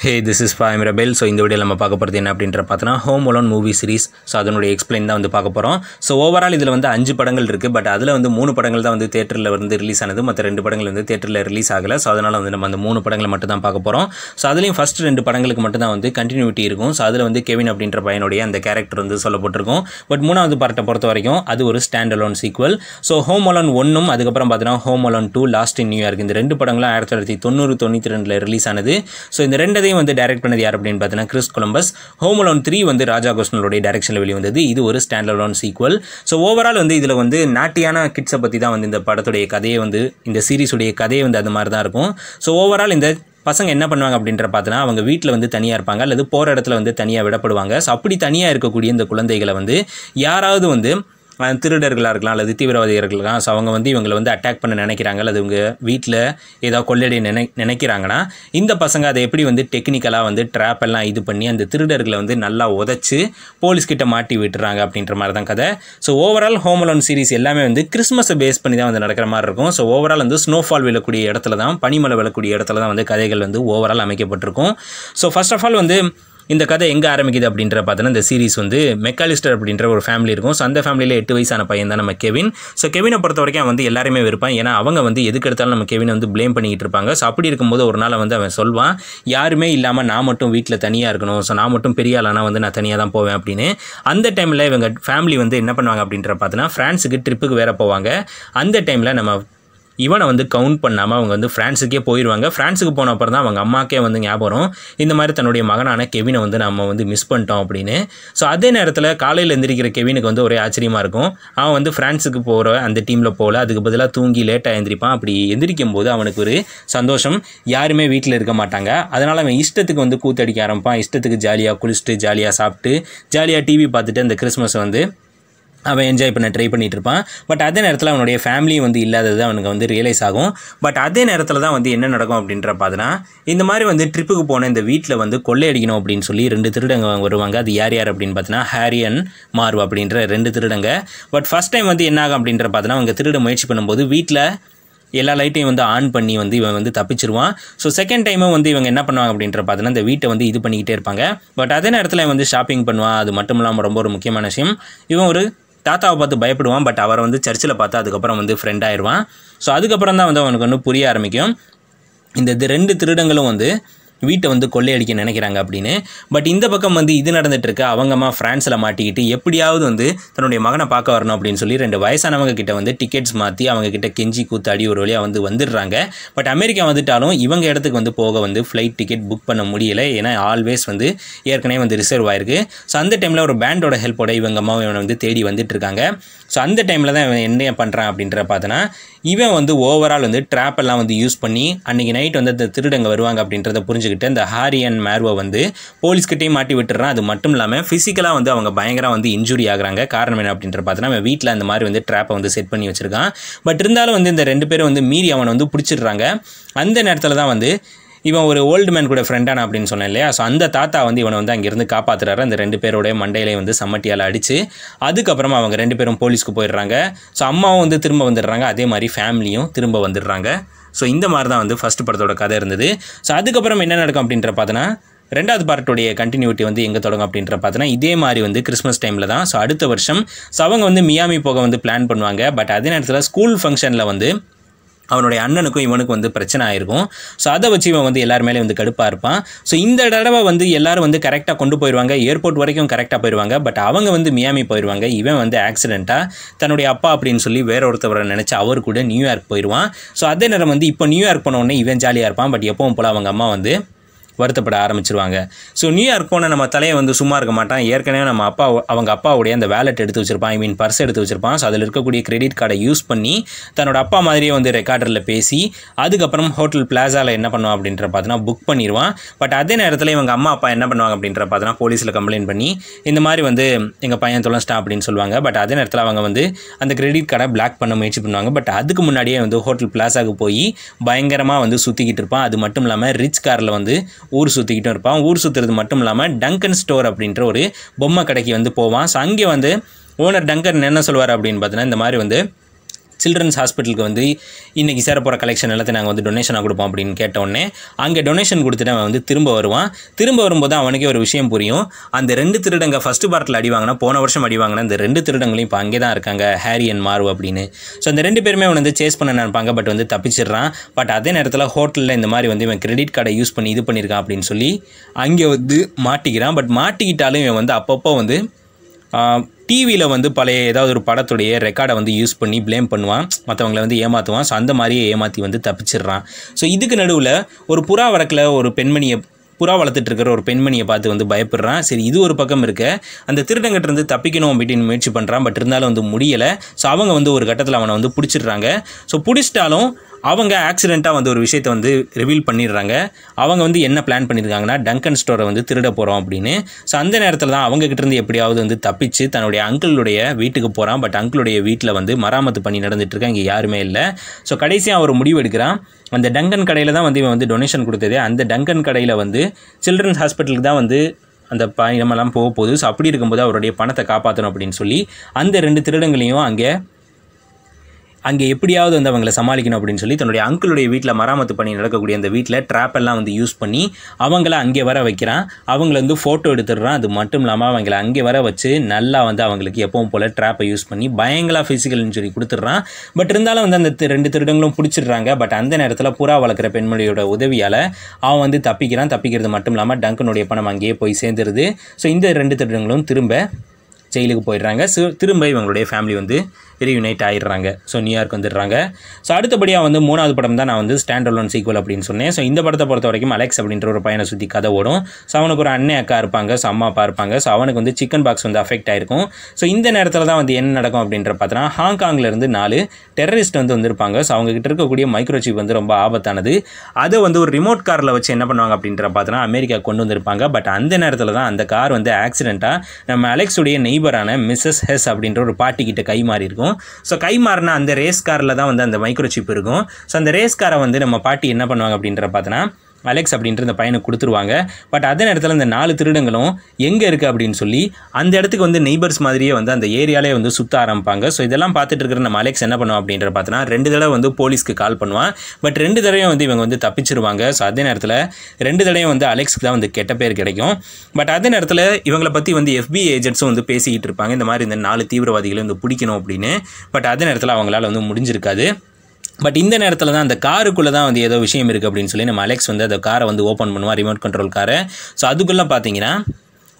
Hey this is ஃபா மிரபெல் so இந்த video நம்ம பார்க்க போகிறது என்ன அப்படின்ற பார்த்தோன்னா Home Alone movie series so அதனுடைய எக்ஸ்பிளைன் தான் வந்து பார்க்க போகிறோம் ஸோ ஓவரால் இதில் வந்து அஞ்சு படங்கள் இருக்குது பட் அதில் வந்து மூணு படங்கள் தான் வந்து தேட்டரில் வந்து ரிலீஸ் ஆனது மற்ற ரெண்டு படங்கள் வந்து தேட்டரில் ரிலீஸ் ஆகலை ஸோ அதனால் வந்து நம்ம அந்த மூணு படங்களை மட்டும் தான் பார்க்க போகிறோம் ஸோ அதுலேயும் ஃபஸ்ட் ரெண்டு படங்களுக்கு மட்டும் தான் வந்து கண்டினியூட்டி இருக்கும் ஸோ அதில் வந்து கெவின் அப்படின்ற பையனுடைய அந்த கேரக்டர் வந்து சொல்லப்பட்டிருக்கும் பட் மூணாவது பார்ட்டை பொறுத்த வரைக்கும் அது ஒரு stand alone sequel so home alone ஒன்றும் அதுக்கப்புறம் பார்த்தீங்கன்னா home alone two lost in New York இந்த ரெண்டு படங்களும் ஆயிரத்தி தொள்ளாயிரத்தி தொண்ணூறு தொண்ணூற்றி ரெண்டில் ரிலீஸ் ஆனது ஸோ இந்த ரெண்டு இதையும் வந்து டைரக்ட் பண்ணது யார் அப்படின்னு பார்த்தீங்கன்னா Chris Columbus Home Alone three வந்து ராஜா கோஷ்ணலோடைய டைரக்ஷனில் வெளிவந்தது இது ஒரு stand alone sequel so overall வந்து இதில் வந்து நாட்டியான கிட்ஸை பற்றி தான் வந்து இந்த படத்துடைய கதையை வந்து இந்த சீரீஸுடைய கதையை வந்து அது மாதிரி தான் இருக்கும் ஸோ ஓவரால் இந்த பசங்க என்ன பண்ணுவாங்க அப்படின்ற பார்த்தோன்னா அவங்க வீட்டில் வந்து தனியாக இருப்பாங்க அல்லது போகிற இடத்துல வந்து தனியாக விடப்படுவாங்க ஸோ அப்படி தனியாக இருக்கக்கூடிய இந்த குழந்தைகளை வந்து யாராவது வந்து திருடர்களாக இருக்கலாம் அல்லது தீவிரவாதிகள் இருக்கலாம் ஸோ அவங்க வந்து இவங்களை வந்து அட்டாக் பண்ண நினைக்கிறாங்க அல்லது இவங்க வீட்டில் ஏதாவது கொள்ளடி நினை நினைக்கிறாங்கன்னா இந்த பசங்க அதை எப்படி வந்து டெக்னிக்கலாக வந்து ட்ராப் எல்லாம் இது பண்ணி அந்த திருடர்களை வந்து நல்லா உதச்சி போலீஸ்கிட்ட மாட்டி விட்டுறாங்க அப்படின்ற மாதிரி தான் கதை so overall Home Alone series எல்லாமே வந்து கிறிஸ்மஸை பேஸ் பண்ணி தான் வந்து நடக்கிற மாதிரி இருக்கும் ஸோ ஓவரால் வந்து ஸ்னோஃபால் விழக்கூடிய இடத்துல தான் பனிமலை விழக்கூடிய இடத்துல தான் வந்து கதைகள் வந்து ஓவரால் அமைக்கப்பட்டிருக்கும் ஸோ ஃபஸ்ட் ஆஃப் ஆல் வந்து இந்த கதை எங்கே ஆரம்பிக்குது அப்படின்ற பார்த்தோன்னா இந்த சீரிஸ் வந்து மெக்காலிஸ்டர் அப்படின்ற ஒரு ஃபேமிலி இருக்கும் ஸோ அந்த ஃபேமிலியில் எட்டு வயசான பையன் தான் நம்ம கெவின் ஸோ கெவினை பொறுத்த வரைக்கும் அவன் வந்து எல்லாருமே இருப்பான் ஏன்னா அவங்க வந்து எதுக்கு எடுத்தாலும் நம்ம கெவினை வந்து ப்ளேம் பண்ணிக்கிட்டு இருப்பாங்க ஸோ அப்படி இருக்கும்போது ஒரு நாள் வந்து அவன் சொல்வான் யாருமே இல்லாமல் நான் மட்டும் வீட்டில் தனியாக இருக்கணும் ஸோ நான் மட்டும் பெரிய ஆளானா வந்து நான் தனியாக தான் போவேன் அப்படின்னு அந்த டைமில் இவங்க ஃபேமிலி வந்து என்ன பண்ணுவாங்க அப்படின்ற பார்த்தோன்னா ஃப்ரான்ஸுக்கு ட்ரிப்புக்கு வேறு போவாங்க அந்த டைமில் நம்ம இவனை வந்து கவுண்ட் பண்ணாமல் அவங்க வந்து ஃப்ரான்ஸுக்கே போயிடுவாங்க ஃப்ரான்ஸுக்கு போன அப்புறம் தான் அவங்க அம்மாக்கே வந்து ஞாபகம் இந்த மாதிரி தன்னுடைய மகனான கெவினை வந்து நம்ம வந்து மிஸ் பண்ணிட்டோம் அப்படின்னு ஸோ அதே நேரத்தில் காலையில் எந்திரிக்கிற கெவினுக்கு வந்து ஒரே ஆச்சரியமாக இருக்கும் அவன் வந்து ஃப்ரான்ஸுக்கு போகிற அந்த டீமில் போகல அதுக்கு பதிலாக தூங்கி லேட்டாக எந்திரிப்பான் அப்படி எந்திரிக்கும் போது அவனுக்கு ஒரு சந்தோஷம் யாருமே வீட்டில் இருக்க மாட்டாங்க அதனால் அவன் இஷ்டத்துக்கு வந்து கூத்தடிக்க ஆரம்பிப்பான் இஷ்டத்துக்கு ஜாலியாக குளிச்சுட்டு ஜாலியாக சாப்பிட்டு ஜாலியாக டிவி பார்த்துட்டு அந்த கிறிஸ்மஸ் வந்து அவன் என்ஜாய் பண்ண ட்ரை பண்ணிகிட்டு இருப்பான் பட் அதே நேரத்தில் அவனுடைய ஃபேமிலி வந்து இல்லாதது அவனுக்கு வந்து ரியலைஸ் ஆகும் பட் அதே நேரத்தில் தான் வந்து என்ன நடக்கும் அப்படின்ற பார்த்தினா இந்த மாதிரி வந்து ட்ரிப்புக்கு போன இந்த வீட்டில் வந்து கொள்ளையடிக்கணும் அப்படின்னு சொல்லி ரெண்டு திருடங்க வருவாங்க அது யார் யார் அப்படின்னு பார்த்தீங்கன்னா ஹாரியன் மார்வ் அப்படின்ற ரெண்டு திருடங்க பட் ஃபஸ்ட் டைம் வந்து என்ன ஆகும் அப்படின்ற பார்த்தினா அவங்க திருட முயற்சி பண்ணும்போது வீட்டில் எல்லா லைட்டையும் வந்து ஆன் பண்ணி வந்து இவன் வந்து தப்பிச்சிருவான் ஸோ செகண்ட் டைமும் வந்து இவங்க என்ன பண்ணுவாங்க அப்படின்ற பார்த்தீங்கன்னா இந்த வீட்டை வந்து இது பண்ணிக்கிட்டே இருப்பாங்க பட் அதே நேரத்தில் வந்து ஷாப்பிங் பண்ணுவான் அது மட்டும் இல்லாமல் ரொம்ப ஒரு முக்கியமான விஷயம் இவன் ஒரு தாத்தாவை பார்த்து பயப்படுவான் பட் அவரை வந்து சர்ச்சில் பார்த்து அதுக்கப்புறம் வந்து ஃப்ரெண்ட் ஆயிடுவான் ஸோ அதுக்கப்புறம் தான் வந்து அவனுக்கு ஒன்று புரிய ஆரம்பிக்கும் இந்த ரெண்டு திருடங்களும் வந்து வீட்டை வந்து கொள்ளையடிக்க நினைக்கிறாங்க அப்படின்னு பட் இந்த பக்கம் வந்து இது அவங்க அம்மா ஃப்ரான்ஸில் மாட்டிக்கிட்டு எப்படியாவது வந்து தன்னுடைய மகனை பார்க்க வரணும் அப்படின்னு சொல்லி ரெண்டு வயசானவங்க கிட்ட வந்து டிக்கெட்ஸ் மாற்றி அவங்க கிட்ட கெஞ்சி கூத்தாடி ஒரு வழியாக வந்து வந்துடுறாங்க பட் அமெரிக்கா வந்துட்டாலும் இவங்க இடத்துக்கு வந்து போக வந்து ஃப்ளைட் டிக்கெட் புக் பண்ண முடியல ஏன்னா ஆல்வேஸ் வந்து ஏற்கனவே வந்து ரிசர்வ் ஆயிருக்கு ஸோ அந்த டைமில் ஒரு பேண்டோட ஹெல்ப்போட இவங்க அம்மாவும் இவனை வந்து தேடி இருக்காங்க ஸோ அந்த டைமில் தான் இவன் என்ன பண்ணுறான் அப்படின்ற பார்த்தோன்னா இவன் வந்து ஓவரால் வந்து ட்ராப்பெல்லாம் வந்து யூஸ் பண்ணி அன்றைக்கி நைட் வந்து திருடங்க வருவாங்க அப்படின்றத புரிஞ்சு தெரிஞ்சுக்கிட்டு இந்த ஹாரி அண்ட் மேர்வை வந்து போலீஸ்கிட்டையும் மாட்டி விட்டுறான் அது மட்டும் இல்லாமல் ஃபிசிக்கலாக வந்து அவங்க பயங்கரம் வந்து இன்ஜுரி ஆகுறாங்க காரணம் என்ன அப்படின்ற பார்த்தீங்கன்னா அவன் வீட்டில் அந்த மாதிரி வந்து ட்ராப்பை வந்து செட் பண்ணி வச்சுருக்கான் பட் இருந்தாலும் வந்து இந்த ரெண்டு பேரும் வந்து மீறி அவனை வந்து பிடிச்சிடுறாங்க அந்த நேரத்தில் தான் வந்து இவன் ஒரு ஓல்டு மேன் கூட ஃப்ரெண்டான அப்படின்னு சொன்னேன் இல்லையா ஸோ அந்த தாத்தா வந்து இவனை வந்து அங்கேருந்து காப்பாற்றுறாரு அந்த ரெண்டு பேரோடைய மண்டையிலே வந்து சம்மட்டியால் அடித்து அதுக்கப்புறமா அவங்க ரெண்டு பேரும் போலீஸ்க்கு போயிடுறாங்க ஸோ அம்மாவும் வந்து திரும்ப வந்துடுறாங்க அதே மாதிரி ஃபேமிலியும் திரும்ப வந்துடுறாங்க ஸோ இந்த மாதிரி தான் வந்து ஃபஸ்ட் படத்தோட கதை இருந்தது ஸோ அதுக்கப்புறம் என்ன நடக்கும் அப்படின்ற பார்த்தோன்னா ரெண்டாவது பார்ட்டுடைய கண்டினியூட்டி வந்து எங்கே தொடங்கும் அப்படின்ற பார்த்தோன்னா இதே மாதிரி வந்து கிறிஸ்மஸ் டைமில் தான் ஸோ அடுத்த வருஷம் ஸோ அவங்க வந்து மியாமி போக வந்து பிளான் பண்ணுவாங்க பட் அதே நேரத்தில் ஸ்கூல் ஃபங்க்ஷனில் வந்து அவனுடைய அண்ணனுக்கும் இவனுக்கும் வந்து பிரச்சனை ஆயிருக்கும் ஸோ அதை வச்சு இவன் வந்து எல்லார் மேலே வந்து கடுப்பாக இருப்பான் ஸோ இந்த தடவை வந்து எல்லாரும் வந்து கரெக்டாக கொண்டு போயிடுவாங்க ஏர்போர்ட் வரைக்கும் கரெக்டாக போயிடுவாங்க பட் அவங்க வந்து மியாமி போயிடுவாங்க இவன் வந்து ஆக்சிடெண்ட்டாக தன்னுடைய அப்பா அப்படின்னு சொல்லி வேற ஒருத்தவரை நினச்சி அவர் கூட நியூயார்க் போயிடுவான் ஸோ அதே நேரம் வந்து இப்போ நியூயார்க் போனோடனே இவன் ஜாலியாக இருப்பான் பட் எப்பவும் போல் அவங்க அம்மா வந்து வருத்தப்பட ஆரம்பிச்சிருவாங்க ஸோ நியூயார்க் போன நம்ம தலையை வந்து சும்மா இருக்க மாட்டான் ஏற்கனவே நம்ம அப்பா அவங்க அப்பாவுடைய அந்த வேலெட் எடுத்து வச்சிருப்பான் ஐ மீன் பர்ஸ் எடுத்து வச்சிருப்பான் ஸோ அதில் இருக்கக்கூடிய கிரெடிட் கார்டை யூஸ் பண்ணி தன்னோட அப்பா மாதிரியே வந்து ரெக்கார்டரில் பேசி அதுக்கப்புறம் ஹோட்டல் பிளாசாவில் என்ன பண்ணுவான் அப்படின்ற பார்த்தீங்கன்னா புக் பண்ணிடுவான் பட் அதே நேரத்தில் இவங்க அம்மா அப்பா என்ன பண்ணுவாங்க அப்படின்ற பார்த்தீங்கன்னா போலீஸில் கம்ப்ளைண்ட் பண்ணி இந்த மாதிரி வந்து எங்கள் பையன் தொலைச்சிட்டான் அப்படின்னு சொல்லுவாங்க பட் அதே நேரத்தில் அவங்க வந்து அந்த கிரெடிட் கார்டை பிளாக் பண்ண முயற்சி பண்ணுவாங்க பட் அதுக்கு முன்னாடியே வந்து ஹோட்டல் பிளாஸாவுக்கு போய் பயங்கரமாக வந்து சுற்றிக்கிட்டு இருப்பான் அது மட்டும் இல்லாமல் ரிச் காரில் வந்து ஊர் சுற்றிக்கிட்டும் இருப்பான் ஊர் சுற்றுறது மட்டும் இல்லாமல் டங்கன் ஸ்டோர் அப்படின்ற ஒரு பொம்மை கடைக்கு வந்து போவான் ஸோ அங்கே வந்து ஓனர் டங்கன் என்ன சொல்லுவார் அப்படின்னு பார்த்தீங்கன்னா இந்த மாதிரி வந்து சில்ட்ரன்ஸ் ஹாஸ்பிட்டலுக்கு வந்து இன்றைக்கி சேரப்போகிற கலெக்ஷன் எல்லாத்தையும் நாங்கள் வந்து டொனேஷனாக கொடுப்போம் அப்படின்னு கேட்டோடனே அங்கே டொனேஷன் கொடுத்துட்டு அவன் வந்து திரும்ப வருவான் திரும்ப வரும்போது அவனுக்கே ஒரு விஷயம் புரியும் அந்த ரெண்டு திருடங்க ஃபஸ்ட்டு பார்ட்டில் அடி போன வருஷம் அடி அந்த ரெண்டு திருடங்களையும் இப்போ அங்கே தான் இருக்காங்க ஹேரி அண்ட் மார்வ் அப்படின்னு ஸோ அந்த ரெண்டு பேருமே அவன் வந்து சேஸ் பண்ண நினைப்பாங்க பட் வந்து தப்பிச்சிடுறான் பட் அதே நேரத்தில் ஹோட்டலில் இந்த மாதிரி வந்து இவன் கிரெடிட் கார்டை யூஸ் பண்ணி இது பண்ணியிருக்கான் அப்படின்னு சொல்லி அங்கே வந்து மாட்டிக்கிறான் பட் மாட்டிக்கிட்டாலும் இவன் வந்து அப்பப்போ வந்து டிவியில் வந்து பழைய ஏதாவது ஒரு படத்துடைய ரெக்கார்டை வந்து யூஸ் பண்ணி ப்ளேம் பண்ணுவான் மற்றவங்களை வந்து ஏமாற்றுவான் ஸோ அந்த மாதிரியே ஏமாற்றி வந்து தப்பிச்சிடுறான் ஸோ இதுக்கு நடுவில் ஒரு புறா வழக்கில் ஒரு பெண்மணியை புறா வளர்த்துட்டு இருக்கிற ஒரு பெண்மணியை பார்த்து வந்து பயப்படுறான் சரி இது ஒரு பக்கம் இருக்க அந்த திருடங்கிட்ட இருந்து தப்பிக்கணும் அப்படின்னு முயற்சி பண்ணுறான் பட் இருந்தாலும் வந்து முடியலை ஸோ அவங்க வந்து ஒரு கட்டத்தில் அவனை வந்து பிடிச்சிடுறாங்க ஸோ பிடிச்சிட்டாலும் அவங்க ஆக்சிடெண்ட்டாக வந்து ஒரு விஷயத்தை வந்து ரிவீல் பண்ணிடுறாங்க அவங்க வந்து என்ன பிளான் பண்ணியிருக்காங்கன்னா டங்கன் ஸ்டோரை வந்து திருட போகிறோம் அப்படின்னு ஸோ அந்த நேரத்தில் தான் அவங்ககிட்டருந்து எப்படியாவது வந்து தப்பிச்சு தன்னுடைய அங்கிளுடைய வீட்டுக்கு போகிறான் பட் அங்கிளுடைய வீட்டில் வந்து மராமத்து பண்ணி நடந்துகிட்ருக்கேன் இங்கே யாருமே இல்லை ஸோ கடைசியாக அவர் முடிவு எடுக்கிறான் அந்த டங்கன் கடையில் தான் வந்து இவன் வந்து டொனேஷன் கொடுத்தது அந்த டங்கன் கடையில் வந்து சில்ட்ரன்ஸ் ஹாஸ்பிட்டலுக்கு தான் வந்து அந்த பயணமெல்லாம் போக போகுது ஸோ அப்படி இருக்கும்போது அவருடைய பணத்தை காப்பாற்றணும் அப்படின்னு சொல்லி அந்த ரெண்டு திருடங்களையும் அங்கே அங்கே எப்படியாவது வந்து அவங்கள சமாளிக்கணும் அப்படின்னு சொல்லி தன்னுடைய அங்கிளுடைய வீட்டில் மராமத்து பணி நடக்கக்கூடிய அந்த வீட்டில் ட்ராப்பெல்லாம் வந்து யூஸ் பண்ணி அவங்கள அங்கே வர வைக்கிறான் அவங்கள வந்து ஃபோட்டோ எடுத்துடுறான் அது மட்டும் இல்லாமல் அவங்கள அங்கே வர வச்சு நல்லா வந்து அவங்களுக்கு எப்பவும் போல் ட்ராப்பை யூஸ் பண்ணி பயங்கர ஃபிசிக்கல் இன்ஜுரி கொடுத்துட்றான் பட் இருந்தாலும் வந்து அந்த ரெண்டு திருடங்களும் பிடிச்சிடுறாங்க பட் அந்த நேரத்தில் புறா வளர்க்குற பெண்மொழியோட உதவியால் அவன் வந்து தப்பிக்கிறான் தப்பிக்கிறது மட்டும் இல்லாமல் டங்கனுடைய பணம் அங்கேயே போய் சேர்ந்துருது ஸோ இந்த ரெண்டு திருடங்களும் திரும்ப ஜெயிலுக்கு போயிடுறாங்க திரும்ப இவங்களுடைய ஃபேமிலி வந்து ரீயுனைட் ஆகிடுறாங்க ஸோ நியூயார்க் வந்துடுறாங்க ஸோ அடுத்தபடியாக வந்து மூணாவது படம் தான் நான் வந்து ஸ்டாண்ட் அலோன் சீக்குவல் அப்படின்னு சொன்னேன் ஸோ இந்த படத்தை பொறுத்த வரைக்கும் அலெக்ஸ் அப்படின்ற ஒரு பையனை சுற்றி கதை ஓடும் ஸோ அவனுக்கு ஒரு அண்ணன் அக்கா இருப்பாங்க ஸோ அம்மா அப்பா இருப்பாங்க ஸோ அவனுக்கு வந்து சிக்கன் பாக்ஸ் வந்து அஃபெக்ட் ஆயிருக்கும் ஸோ இந்த நேரத்தில் தான் வந்து என்ன நடக்கும் அப்படின்ற பார்த்தோன்னா ஹாங்காங்லேருந்து நாலு டெரரிஸ்ட் வந்து வந்திருப்பாங்க ஸோ அவங்ககிட்ட இருக்கக்கூடிய சிப் வந்து ரொம்ப ஆபத்தானது அதை வந்து ஒரு ரிமோட் காரில் வச்சு என்ன பண்ணுவாங்க அப்படின்ற பார்த்தோன்னா அமெரிக்கா கொண்டு வந்திருப்பாங்க பட் அந்த நேரத்தில் தான் அந்த கார் வந்து ஆக்சிடெண்ட்டாக நம்ம அலெக்ஸுடைய நெய்பரான மிஸ்ஸஸ் ஹெஸ் அப்படின்ற ஒரு பாட்டிக்கிட்ட கை மாறி இருக்கும் இருக்கும் ஸோ கை மாறினா அந்த ரேஸ் காரில் தான் வந்து அந்த மைக்ரோ சிப் இருக்கும் ஸோ அந்த ரேஸ் காரை வந்து நம்ம பாட்டி என்ன பண்ணுவாங்க அப்படின்ற பார்த்தினா அலெக்ஸ் அப்படின்ற இந்த பையனை கொடுத்துருவாங்க பட் அதே நேரத்தில் இந்த நாலு திருடங்களும் எங்கே இருக்குது அப்படின்னு சொல்லி அந்த இடத்துக்கு வந்து நெய்பர்ஸ் மாதிரியே வந்து அந்த ஏரியாலே வந்து சுற்ற ஆரம்பிப்பாங்க ஸோ இதெல்லாம் பார்த்துட்டு இருக்கிற நம்ம அலெக்ஸ் என்ன பண்ணுவோம் அப்படின்ற பார்த்தோன்னா ரெண்டு தடவை வந்து போலீஸ்க்கு கால் பண்ணுவான் பட் ரெண்டு தடவையும் வந்து இவங்க வந்து தப்பிச்சிருவாங்க ஸோ அதே நேரத்தில் ரெண்டு தடவையும் வந்து அலெக்ஸ்க்கு தான் வந்து கெட்ட பேர் கிடைக்கும் பட் அதே நேரத்தில் இவங்களை பற்றி வந்து எஃபி ஏஜென்ட்ஸும் வந்து பேசிக்கிட்டு இருப்பாங்க இந்த மாதிரி இந்த நாலு தீவிரவாதிகளை வந்து பிடிக்கணும் அப்படின்னு பட் அதே நேரத்தில் அவங்களால வந்து முடிஞ்சிருக்காது பட் இந்த நேரத்தில் தான் அந்த காருக்குள்ளே தான் வந்து ஏதோ விஷயம் இருக்குது அப்படின்னு சொல்லி நம்ம அலெக்ஸ் வந்து அந்த காரை வந்து ஓப்பன் பண்ணுவோம் ரிமோட் கண்ட்ரோல் காரை ஸோ அதுக்குள்ளே பார்த்தீங்கன்னா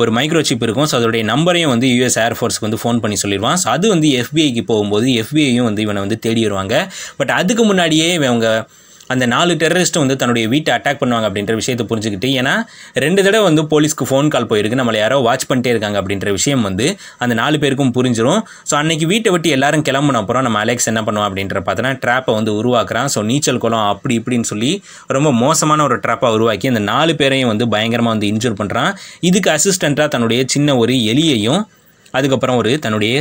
ஒரு மைக்ரோ சிப் இருக்கும் ஸோ அதோடைய நம்பரையும் வந்து யூஎஸ் ஏர்ஃபோர்ஸ்க்கு வந்து ஃபோன் பண்ணி சொல்லிடுவான் ஸோ அது வந்து எஃபிஐக்கு போகும்போது எஃபிஐயும் வந்து இவனை வந்து தேடி வருவாங்க பட் அதுக்கு முன்னாடியே இவங்க அந்த நாலு டெரரிஸ்ட்டும் வந்து தன்னுடைய வீட்டை அட்டாக் பண்ணுவாங்க அப்படின்ற விஷயத்தை புரிஞ்சுக்கிட்டு ஏன்னா ரெண்டு தடவை வந்து போலீஸ்க்கு ஃபோன் கால் போயிருக்கு நம்மளை யாரோ வாட்ச் பண்ணிட்டே இருக்காங்க அப்படின்ற விஷயம் வந்து அந்த நாலு பேருக்கும் புரிஞ்சிடும் ஸோ அன்னைக்கு வீட்டை விட்டு எல்லாரும் கிளம்புன அப்புறம் நம்ம அலெக்ஸ் என்ன பண்ணுவோம் அப்படின்ற பார்த்தோன்னா ட்ராப்பை வந்து உருவாக்குறான் ஸோ நீச்சல் குளம் அப்படி இப்படின்னு சொல்லி ரொம்ப மோசமான ஒரு ட்ராப்பாக உருவாக்கி அந்த நாலு பேரையும் வந்து பயங்கரமாக வந்து இன்ஜூர் பண்ணுறான் இதுக்கு அசிஸ்டண்ட்டாக தன்னுடைய சின்ன ஒரு எலியையும் அதுக்கப்புறம் ஒரு தன்னுடைய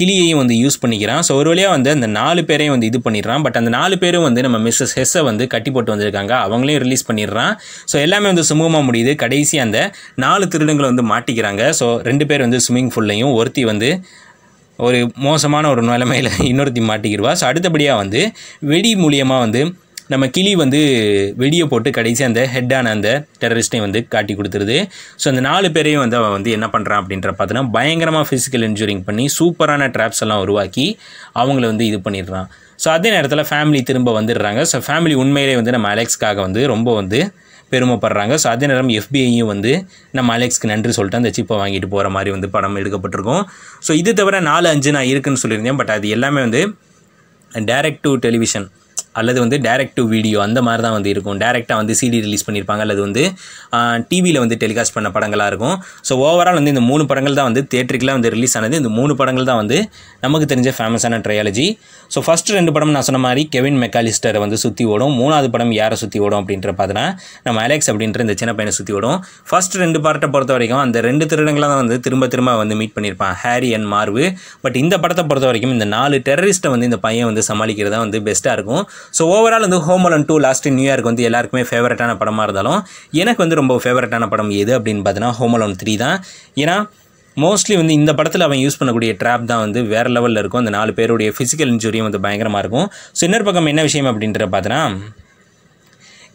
கிளியையும் வந்து யூஸ் பண்ணிக்கிறான் ஸோ ஒரு வழியாக வந்து அந்த நாலு பேரையும் வந்து இது பண்ணிடுறான் பட் அந்த நாலு பேரும் வந்து நம்ம மிஸ்ஸஸ் ஹெஸ்ஸை வந்து கட்டி போட்டு வந்திருக்காங்க அவங்களையும் ரிலீஸ் பண்ணிடுறான் ஸோ எல்லாமே வந்து சுமூகமாக முடியுது கடைசி அந்த நாலு திருடங்களை வந்து மாட்டிக்கிறாங்க ஸோ ரெண்டு பேர் வந்து ஸ்விம்மிங் ஃபுல்லையும் ஒருத்தி வந்து ஒரு மோசமான ஒரு நிலைமையில் இன்னொருத்தி மாட்டிக்கிடுவா ஸோ அடுத்தபடியாக வந்து வெடி மூலியமாக வந்து நம்ம கிளி வந்து வெடியை போட்டு கடைசி அந்த ஹெட்டான அந்த டெரரிஸ்ட்டையும் வந்து காட்டி கொடுத்துருது ஸோ அந்த நாலு பேரையும் வந்து அவன் வந்து என்ன பண்ணுறான் அப்படின்ற பார்த்தோன்னா பயங்கரமாக ஃபிசிக்கல் இன்ஜூரிங் பண்ணி சூப்பரான ட்ராப்ஸ் எல்லாம் உருவாக்கி அவங்கள வந்து இது பண்ணிடுறான் ஸோ அதே நேரத்தில் ஃபேமிலி திரும்ப வந்துடுறாங்க ஸோ ஃபேமிலி உண்மையிலே வந்து நம்ம அலெக்ஸ்க்காக வந்து ரொம்ப வந்து பெருமைப்படுறாங்க ஸோ அதே நேரம் எஃபிஐயும் வந்து நம்ம அலெக்ஸ்க்கு நன்றி சொல்லிட்டு அந்த சிப்பை வாங்கிட்டு போகிற மாதிரி வந்து படம் எடுக்கப்பட்டிருக்கும் ஸோ இது தவிர நாலு அஞ்சு நான் இருக்குன்னு சொல்லியிருந்தேன் பட் அது எல்லாமே வந்து டைரக்ட் டு டெலிவிஷன் அல்லது வந்து டேரக்ட் டு வீடியோ அந்த மாதிரி தான் வந்து இருக்கும் டேரெக்டாக வந்து சிடி ரிலீஸ் பண்ணியிருப்பாங்க அல்லது வந்து டிவியில் வந்து டெலிகாஸ்ட் பண்ண படங்களாக இருக்கும் ஸோ ஓவரால் வந்து இந்த மூணு படங்கள் தான் வந்து தேட்டருக்குலாம் வந்து ரிலீஸ் ஆனது இந்த மூணு படங்கள் தான் வந்து நமக்கு தெரிஞ்ச ஃபேமஸான ட்ரையாலஜி ஸோ ஃபஸ்ட்டு ரெண்டு படம் நான் சொன்ன மாதிரி கெவின் மெக்காலிஸ்டரை வந்து சுற்றி ஓடும் மூணாவது படம் யாரை சுற்றி ஓடும் அப்படின்ற பார்த்தினா நம்ம அலெக்ஸ் அப்படின்ற இந்த சின்ன பையனை சுற்றி ஓடும் ஃபஸ்ட் ரெண்டு பார்ட்டை பொறுத்த வரைக்கும் அந்த ரெண்டு திருடங்களாக தான் வந்து திரும்ப திரும்ப வந்து மீட் பண்ணியிருப்பான் ஹாரி அண்ட் மார்வு பட் இந்த படத்தை பொறுத்த வரைக்கும் இந்த நாலு டெரரிஸ்ட்டை வந்து இந்த பையன் வந்து சமாளிக்கிறதா வந்து பெஸ்ட்டாக இருக்கும் ஸோ ஓவரால் வந்து home alone two lost New York வந்து எல்லாருக்குமே ஃபேவரட்டான படமாக இருந்தாலும் எனக்கு வந்து ரொம்ப ஃபேவரட்டான படம் எது அப்படின்னு பார்த்தீங்கன்னா ஹோம் அலன் த்ரீ தான் ஏன்னா மோஸ்ட்லி வந்து இந்த படத்தில் அவன் யூஸ் பண்ணக்கூடிய ட்ராப் தான் வந்து வேறு லெவலில் இருக்கும் அந்த நாலு பேருடைய ஃபிசிக்கல் இன்ஜுரியும் வந்து பயங்கரமாக இருக்கும் ஸோ இன்னொரு பக்கம் என்ன விஷயம் அப்படின்ற பார்த்தனா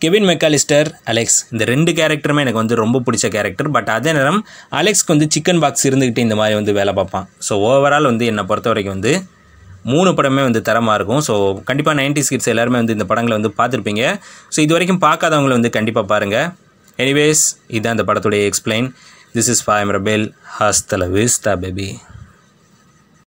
கெவின் மெக்காலிஸ்டர் அலெக்ஸ் இந்த ரெண்டு கேரக்டருமே எனக்கு வந்து ரொம்ப பிடிச்ச கேரக்டர் பட் அதே நேரம் அலெக்ஸ்க்கு வந்து சிக்கன் பாக்ஸ் இருந்துக்கிட்டு இந்த மாதிரி வந்து வேலை பார்ப்பான் ஸோ ஓவரால் வந்து என்னை பொறுத்த வரைக்கும் வந்து மூணு படமே வந்து தரமாக இருக்கும் ஸோ கண்டிப்பாக நைன்டி ஸ்கிட்ஸ் எல்லாருமே வந்து இந்த படங்களை வந்து பார்த்துருப்பீங்க ஸோ இது வரைக்கும் பார்க்காதவங்களை வந்து கண்டிப்பாக பாருங்கள் எனிவேஸ் இதுதான் அந்த படத்துடைய explain This is why i has Rabel. la vista, baby.